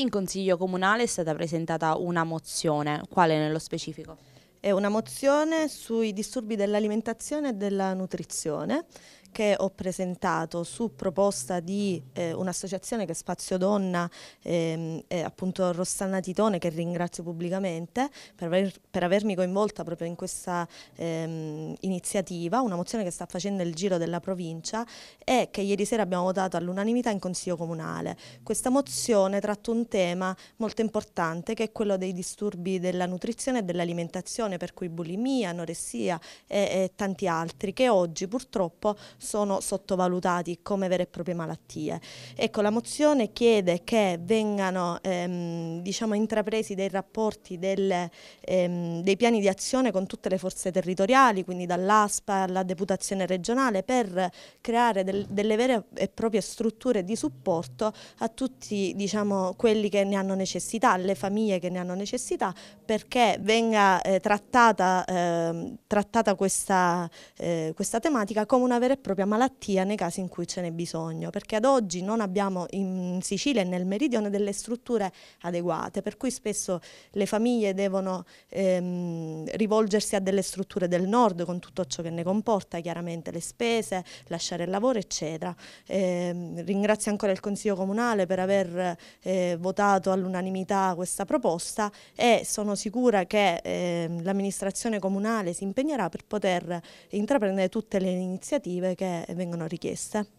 in Consiglio Comunale è stata presentata una mozione, quale nello specifico? È una mozione sui disturbi dell'alimentazione e della nutrizione che ho presentato su proposta di eh, un'associazione che è Spazio Donna, ehm, eh, appunto Rossana Titone, che ringrazio pubblicamente per, aver, per avermi coinvolta proprio in questa ehm, iniziativa, una mozione che sta facendo il giro della provincia e che ieri sera abbiamo votato all'unanimità in Consiglio Comunale. Questa mozione tratta un tema molto importante che è quello dei disturbi della nutrizione e dell'alimentazione, per cui bulimia, anoressia e, e tanti altri, che oggi purtroppo sono sottovalutati come vere e proprie malattie. Ecco, la mozione chiede che vengano ehm, diciamo, intrapresi dei rapporti delle, ehm, dei piani di azione con tutte le forze territoriali, quindi dall'ASPA alla Deputazione regionale, per creare del, delle vere e proprie strutture di supporto a tutti diciamo, quelli che ne hanno necessità, alle famiglie che ne hanno necessità, perché venga eh, trattata, eh, trattata questa, eh, questa tematica come una vera e propria propria malattia nei casi in cui ce n'è bisogno, perché ad oggi non abbiamo in Sicilia e nel meridione delle strutture adeguate, per cui spesso le famiglie devono ehm, rivolgersi a delle strutture del nord con tutto ciò che ne comporta, chiaramente le spese, lasciare il lavoro, eccetera. Eh, ringrazio ancora il Consiglio Comunale per aver eh, votato all'unanimità questa proposta e sono sicura che eh, l'amministrazione comunale si impegnerà per poter intraprendere tutte le iniziative che vengono richieste.